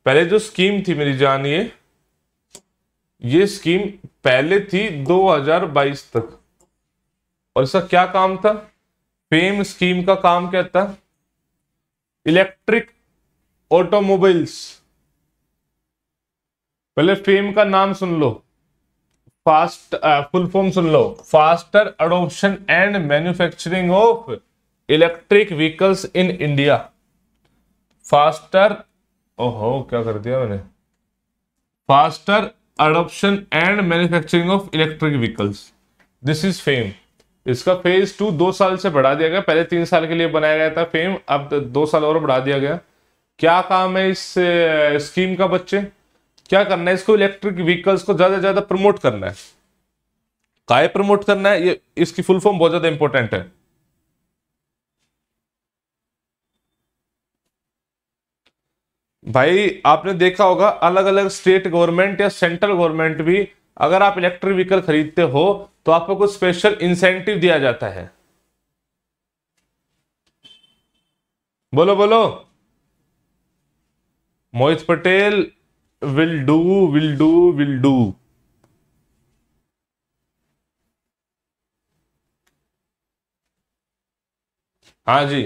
पहले जो स्कीम थी मेरी जान ये ये स्कीम पहले थी 2022 तक और इसका क्या काम था फेम स्कीम का काम क्या था इलेक्ट्रिक ऑटोमोबाइल्स पहले फेम का नाम सुन लो फास्ट फुल फॉर्म सुन लो faster adoption and manufacturing of electric vehicles in India faster ओहो क्या कर दिया मैंने faster adoption and manufacturing of electric vehicles this is FAME इसका फेज टू दो साल से बढ़ा दिया गया पहले तीन साल के लिए बनाया गया था फेम अब तो दो साल और बढ़ा दिया गया क्या काम है इस स्कीम का बच्चे क्या करना है इसको इलेक्ट्रिक व्हीकल्स को ज्यादा से ज्यादा प्रमोट करना है काय प्रमोट करना है ये इसकी फुल फॉर्म बहुत ज्यादा इंपॉर्टेंट है भाई आपने देखा होगा अलग अलग स्टेट गवर्नमेंट या सेंट्रल गवर्नमेंट भी अगर आप इलेक्ट्रिक व्हीकल खरीदते हो तो आपको कुछ स्पेशल इंसेंटिव दिया जाता है बोलो बोलो Mohit Patel will do will do will do हाँ जी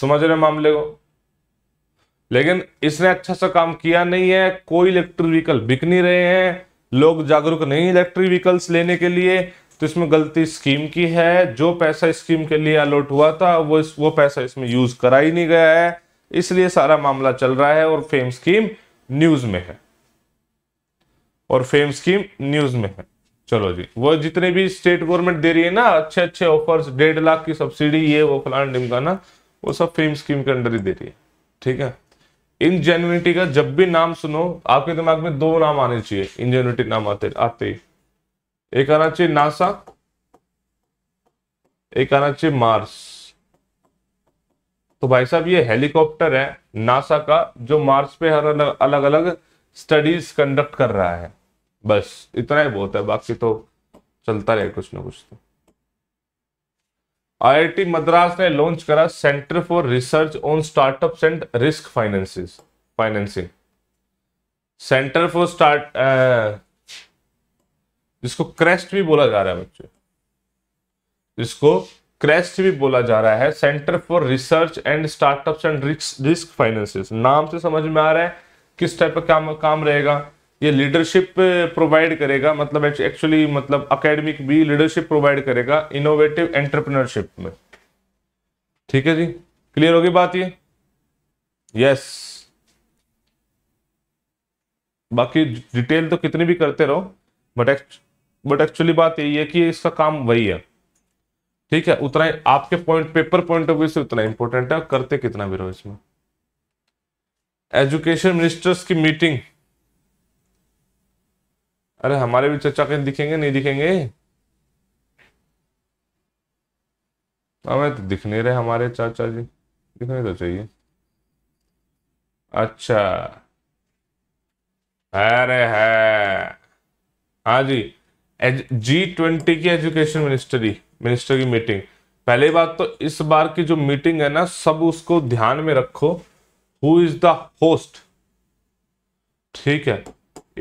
समझ रहे मामले को लेकिन इसने अच्छा सा काम किया नहीं है कोई इलेक्ट्रिक व्हीकल बिक नहीं रहे हैं लोग जागरूक नहीं इलेक्ट्रिक व्हीकल्स लेने के लिए तो इसमें गलती स्कीम की है जो पैसा स्कीम के लिए अलॉट हुआ था वो इस, वो पैसा इसमें यूज करा ही नहीं गया है इसलिए सारा मामला चल रहा है और फेम स्कीम न्यूज में है और फेम स्कीम न्यूज में है चलो जी वो जितने भी स्टेट गवर्नमेंट दे रही है ना अच्छे अच्छे ऑफर्स डेढ़ लाख की सब्सिडी ये वो फलान डिमकाना वो सब फेम स्कीम के अंडर ही दे रही है ठीक है इनजेन्युनिटी का जब भी नाम सुनो आपके दिमाग में दो नाम आने चाहिए इनजेन्युनिटी नाम आते आते एक आना चाहिए नासा एक आना चाहिए मार्स तो भाई साहब ये हेलीकॉप्टर है नासा का जो मार्स पे हर अलग अलग, अलग स्टडीज कंडक्ट कर रहा है बस इतना ही बहुत है बाकी तो चलता रहे कुछ ना कुछ तो आईआईटी मद्रास ने लॉन्च करा centre for research on startup and risk finances financing centre for start जिसको क्रेस्ट भी बोला जा रहा है बच्चे जिसको क्रेस्ट भी बोला जा रहा है centre for research and startups and risk finances नाम से समझ में आ रहा है किस टाइप का काम काम रहेगा ये लीडरशिप प्रोवाइड uh, करेगा मतलब एक्चुअली मतलब अकेडमिक भी लीडरशिप प्रोवाइड करेगा इनोवेटिव एंटरप्रेन्योरशिप में ठीक है जी क्लियर होगी बात ये यस बाकी डिटेल तो कितनी भी करते रहो बट बट एक्चुअली बात यही है कि इसका काम वही है ठीक है उतना ही आपके point paper point of view से उतना इंपॉर्टेंट है करते कितना भी रहो इसमें एजुकेशन मिनिस्टर्स की मीटिंग अरे हमारे भी चचा कहीं दिखेंगे नहीं दिखेंगे हमें तो दिख नहीं रहे हमारे चाचा जी दिखने तो चाहिए अच्छा अरे है हाँ जी जी ट्वेंटी की एजुकेशन मिनिस्ट्री मिनिस्टर की मीटिंग पहली बात तो इस बार की जो मीटिंग है ना सब उसको ध्यान में रखो हु इज द होस्ट ठीक है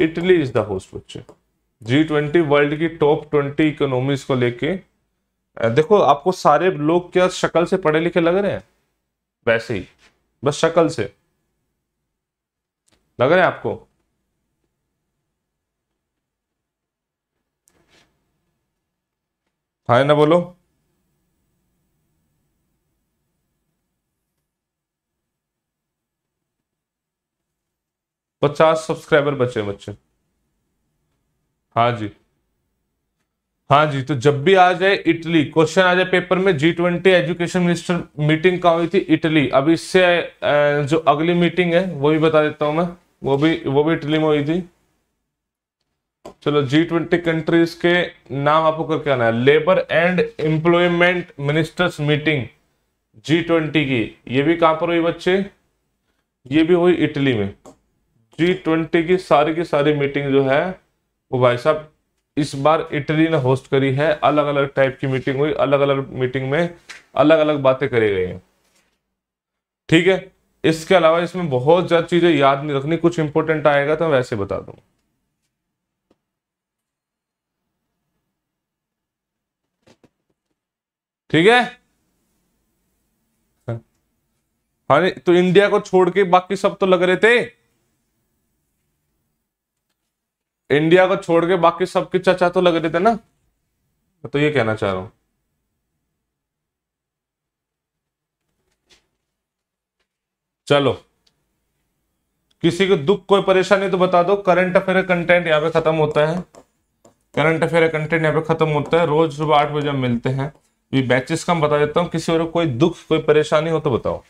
इटली इज द होस्ट बच्चे जी ट्वेंटी वर्ल्ड की टॉप ट्वेंटी इकोनॉमीज को लेके देखो आपको सारे लोग क्या शक्ल से पढ़े लिखे लग रहे हैं वैसे ही बस शक्ल से लग रहे हैं आपको हाँ ना बोलो पचास सब्सक्राइबर बचे बच्चे हाँ जी हाँ जी तो जब भी आ जाए इटली क्वेश्चन आ जाए पेपर में G twenty education minister meeting कहाँ हुई थी इटली अब इससे जो अगली मीटिंग है वो भी बता देता हूं मैं वो भी वो भी इटली में हुई थी चलो जी ट्वेंटी कंट्रीज के नाम आपको करके आना है labour and employment ministers meeting G twenty की ये भी कहां पर हुई बच्चे ये भी हुई इटली में जी ट्वेंटी की सारी की सारी मीटिंग जो है वो भाई साहब इस बार इटली ने होस्ट करी है अलग अलग टाइप की मीटिंग हुई अलग अलग मीटिंग में अलग अलग बातें करी गई हैं ठीक है इसके अलावा इसमें बहुत ज़्यादा चीज़ें याद नहीं रखनी कुछ इंपॉर्टेंट आएगा तो वैसे बता दू ठीक है हाँ, हाँ तो इंडिया को छोड़ के बाकी सब तो लग रहे थे इंडिया को छोड़ के बाकी सबके चचा तो लग रहे थे ना तो ये कहना चाह रहा हूं चलो किसी को दुख कोई परेशानी तो बता दो करंट अफेयर कंटेंट यहाँ पे खत्म होता है करंट अफेयर कंटेंट यहाँ पे खत्म होता है रोज सुबह आठ बजे मिलते हैं ये बैचेस का बता देता हूँ किसी और कोई दुख कोई परेशानी हो तो बताओ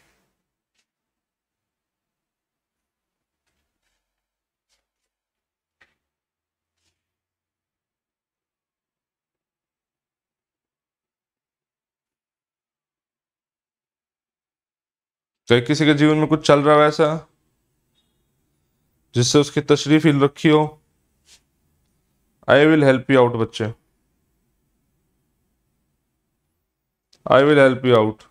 क्या तो किसी के जीवन में कुछ चल रहा है ऐसा जिससे उसकी तशरीफ रखी हो I will help you out बच्चे I will help you out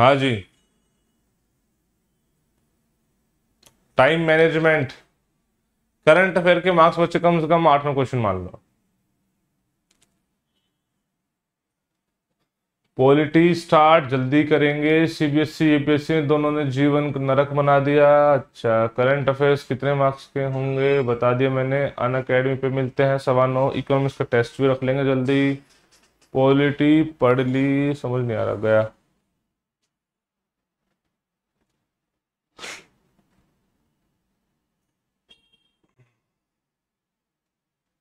हाँ जी टाइम मैनेजमेंट करंट अफेयर के मार्क्स बच्चे कम से कम आठ नौ क्वेश्चन मान लो पॉलिटी स्टार्ट जल्दी करेंगे सीबीएसई यूपीएससी e, e दोनों ने जीवन नरक बना दिया अच्छा करंट अफेयर्स कितने मार्क्स के होंगे बता दिया मैंने अन अकेडमी पे मिलते हैं सवा नौ इकोनॉमिक्स का टेस्ट भी रख लेंगे जल्दी पॉलिटी पढ़ ली समझ नहीं आ रहा गया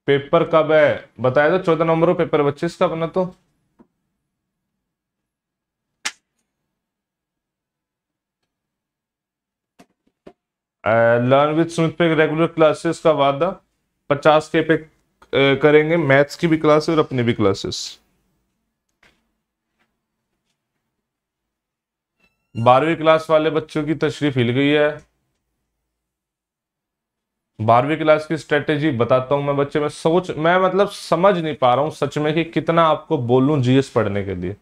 पेपर कब है बताया था तो चौदह नंबर पेपर पच्चीस का अपना तो लर्न विद सुमित पे रेगुलर क्लासेस का वादा पचास के पे करेंगे मैथ्स की भी क्लासेस और अपनी भी क्लासेस बारहवीं क्लास वाले बच्चों की तशरीफ हिल गई है बारहवीं क्लास की स्ट्रेटेजी बताता हूं मैं बच्चे में सोच मैं मतलब समझ नहीं पा रहा हूँ सच में कि कितना आपको बोलूं जीएस पढ़ने के लिए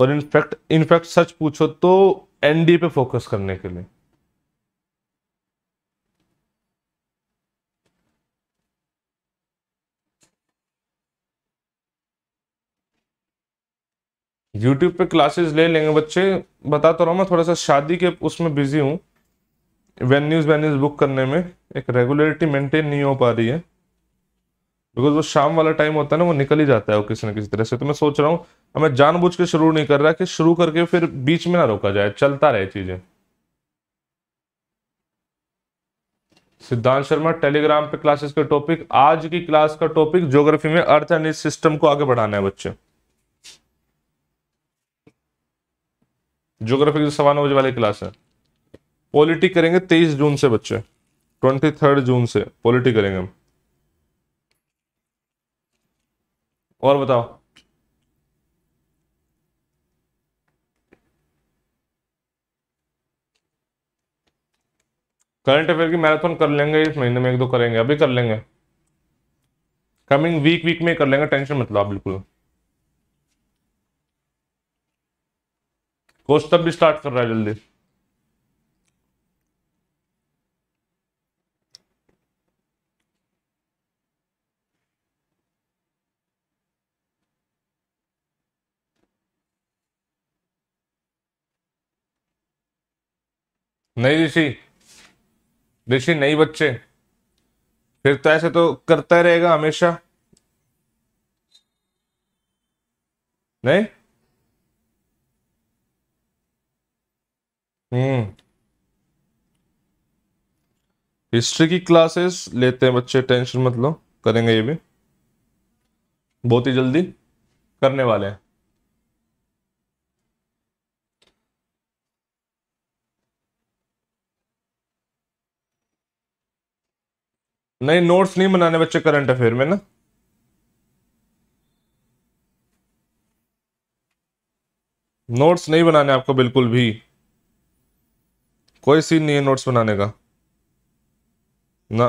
और इनफैक्ट इनफैक्ट सच पूछो तो एनडी पे फोकस करने के लिए यूट्यूब पे क्लासेस ले लेंगे बच्चे बता तो रहा हूं मैं थोड़ा सा शादी के उसमें बिजी हूं वेन्यूज़ वेन्यूज़ बुक करने में एक रेगुलरिटी मेंटेन नहीं हो पा रही है बिकॉज वो शाम वाला टाइम होता है ना वो निकल ही जाता है वो किसी ना किसी तरह से तो मैं सोच रहा हूँ मैं जानबूझ के शुरू नहीं कर रहा कि शुरू करके फिर बीच में ना रोका जाए चलता रहे चीज़ें सिद्धांत शर्मा टेलीग्राम पे क्लासेस के टॉपिक आज की क्लास का टॉपिक ज्योग्राफी में अर्थ एंड इस सिस्टम को आगे बढ़ाना है बच्चे ज्योग्राफी के सवा नौ बजे वाली क्लास है पॉलिटी करेंगे तेईस जून से बच्चे ट्वेंटी थर्ड जून से पॉलिटी करेंगे हम और बताओ करंट अफेयर की मैराथन कर लेंगे इस महीने में एक दो करेंगे अभी कर लेंगे कमिंग वीक वीक में कर लेंगे टेंशन मत लो बिल्कुल कोर्स तब भी स्टार्ट कर रहा है जल्दी नहीं ऋषि ऋषि नहीं बच्चे फिर तो ऐसे तो करता रहेगा हमेशा नहीं हम्म हिस्ट्री की क्लासेस लेते हैं बच्चे टेंशन मत लो करेंगे ये भी बहुत ही जल्दी करने वाले हैं नहीं नोट्स नहीं बनाने बच्चे करंट अफेयर में ना नोट्स नहीं बनाने आपको बिल्कुल भी कोई सीन नहीं है नोट्स बनाने का ना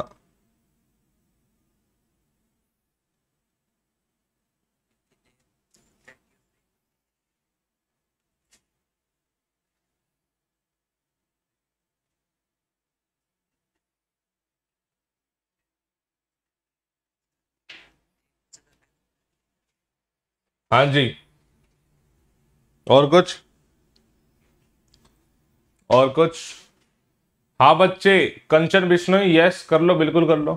हाँ जी और कुछ और कुछ हाँ बच्चे कंचन विष्णु यस कर लो बिल्कुल कर लो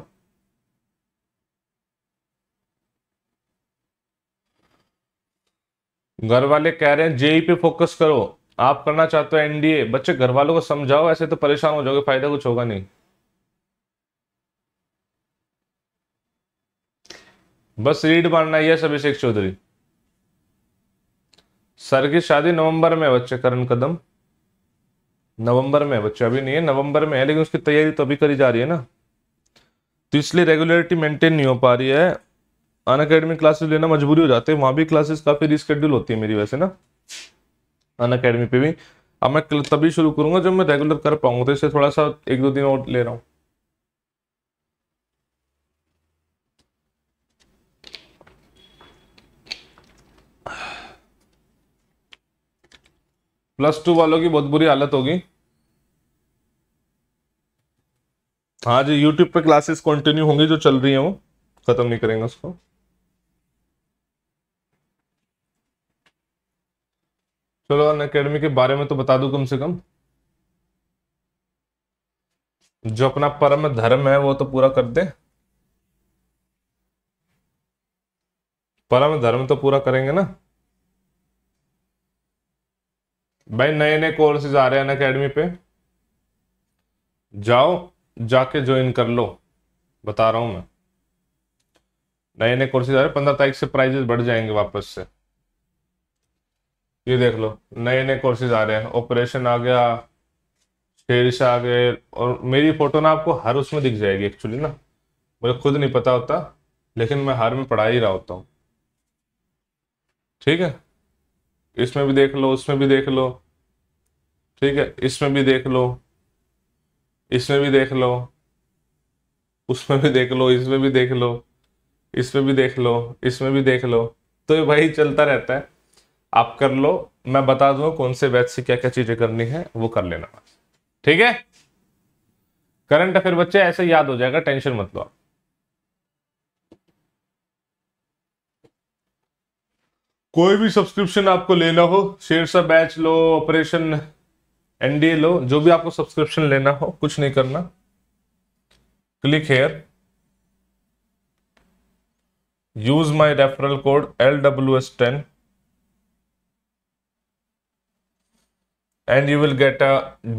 घर वाले कह रहे हैं जेई पे फोकस करो आप करना चाहते हो एनडीए बच्चे घर वालों को समझाओ ऐसे तो परेशान हो जाओगे फायदा कुछ होगा नहीं बस रीड मारना यस अभिषेक चौधरी सर की शादी नवंबर में बच्चे करण कदम नवंबर में बच्चे अभी नहीं है नवंबर में है लेकिन उसकी तैयारी तो अभी करी जा रही है ना तो इसलिए रेगुलरिटी मेंटेन नहीं हो पा रही है अन अकेडमी क्लासेस लेना मजबूरी हो जाती है वहाँ भी क्लासेस काफ़ी रिस्केड्यूल होती है मेरी वैसे ना अन अकेडमी पे भी अब मैं तभी शुरू करूँगा जब मैं रेगुलर कर पाऊँगा तो इससे थोड़ा सा एक दो दिन और ले रहा हूँ प्लस टू वालों की बहुत बुरी हालत होगी हाँ जी यूट्यूब पे क्लासेस कंटिन्यू होंगी जो चल रही है वो खत्म नहीं करेंगे उसको चलो अन अकेडमी के बारे में तो बता दू कम से कम जो अपना परम धर्म है वो तो पूरा कर दे परम धर्म तो पूरा करेंगे ना भाई नए नए कोर्सेज आ रहे हैं अकेडमी पे जाओ जाके ज्वाइन कर लो बता रहा हूँ मैं नए नए कोर्सेज आ रहे पंद्रह तारीख से प्राइजेस बढ़ जाएंगे वापस से ये देख लो नए नए कोर्सेज आ रहे हैं ऑपरेशन आ गया शेरिश आ गए और मेरी फोटो ना आपको हर उसमें दिख जाएगी एक्चुअली ना मुझे खुद नहीं पता होता लेकिन मैं हर में पढ़ा ही रहा होता हूँ ठीक है इसमें भी देख लो उसमें भी देख लो ठीक है इसमें भी देख लो इसमें भी देख लो उसमें भी देख लो इसमें भी देख लो इसमें भी देख लो इसमें भी देख लो तो ये वही चलता रहता है आप कर लो मैं बता दूंगा कौन से बैच से क्या क्या चीजें करनी है वो कर लेना ठीक है करंट अफेयर बच्चे ऐसे याद हो जाएगा टेंशन मत लो आप कोई भी सब्सक्रिप्शन आपको लेना हो सा बैच लो ऑपरेशन एनडीए लो जो भी आपको सब्सक्रिप्शन लेना हो कुछ नहीं करना click here use my referral code L W S ten and you will get a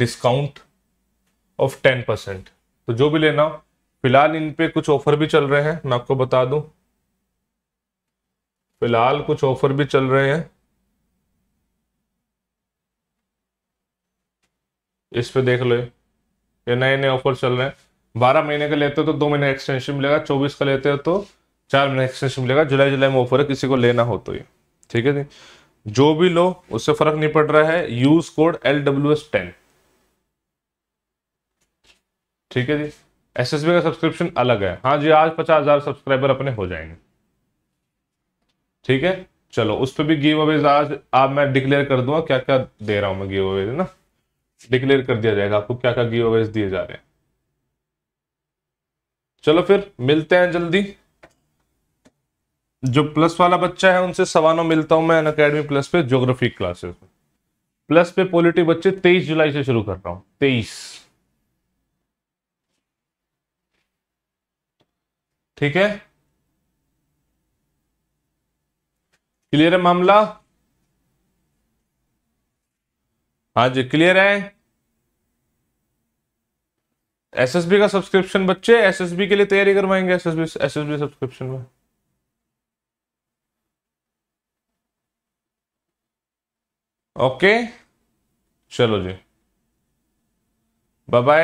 discount of ten percent तो जो भी लेना हो फिलहाल इन पे कुछ ऑफर भी चल रहे हैं मैं आपको बता दूं फिलहाल कुछ ऑफर भी चल रहे हैं इस पे देख लो ये नए नए ऑफर चल रहे हैं बारह महीने का लेते हो तो दो महीने एक्सटेंशन मिलेगा चौबीस का लेते हो तो चार महीने एक्सटेंशन मिलेगा जुलाई जुलाई में ऑफर है किसी को लेना हो तो ये ठीक है जी जो भी लो उससे फर्क नहीं पड़ रहा है use code L W S ten ठीक है जी एस एस बी का सब्सक्रिप्शन अलग है हाँ जी आज पचास हजार सब्सक्राइबर अपने हो जाएंगे ठीक है चलो उस पर भी गिव अवेज आज आप मैं डिक्लेयर कर दूंगा क्या क्या दे रहा हूं मैं गिव अवेज ना डिक्लेयर कर दिया जाएगा आपको क्या क्या गिव अवेज दिए जा रहे हैं चलो फिर मिलते हैं जल्दी जो प्लस वाला बच्चा है उनसे सवानों मिलता हूं मैं अकेडमी प्लस पे ज्योग्राफी क्लासेस में प्लस पे पॉलिटी बच्चे तेईस जुलाई से शुरू कर रहा हूं तेईस ठीक है क्लियर है मामला हाँ जी क्लियर है एसएसबी का सब्सक्रिप्शन बच्चे एसएसबी के लिए तैयारी करवाएंगे एसएसबी एसएसबी सब्सक्रिप्शन में ओके चलो जी बाय